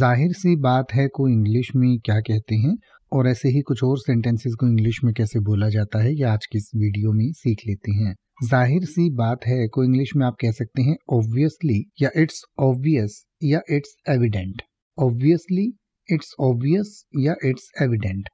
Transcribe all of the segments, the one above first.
जाहिर सी बात है को इंग्लिश में क्या कहते हैं और ऐसे ही कुछ और सेंटेंसेस को इंग्लिश में कैसे बोला जाता है ये आज की इस वीडियो में सीख लेते हैं जाहिर सी बात है को इंग्लिश में आप कह सकते हैं ऑब्वियसली या इट्स ऑब्वियस या it's evident obviously it's obvious या इट्स एविडेंट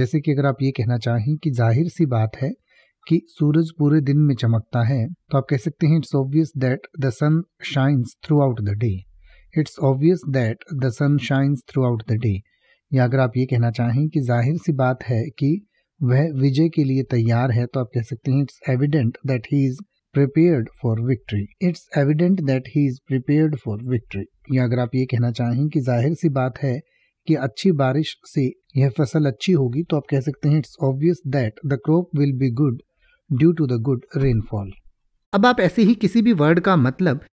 जैसे कि अगर आप ये कहना चाहें कि जाहिर सी बात है कि सूरज पूरे दिन में चमकता है तो आप कह सकते हैं it's obvious that the sun shines throughout the day it's obvious that the sun shines throughout the day या अगर आप ये कहना चाहें कि जाहिर सी बात है कि वह विजय के लिए तैयार है तो आप कह सकते हैं it's evident that he is prepared for victory it's evident that he is prepared for victory या अगर आप ये कहना चाहें कि जाहिर सी बात है कि अच्छी बारिश से यह फसल अच्छी होगी तो आप कह सकते हैं it's obvious that the crop will be good due to the good rainfall अब आप ऐसे ही किसी भी वर्ड का मतलब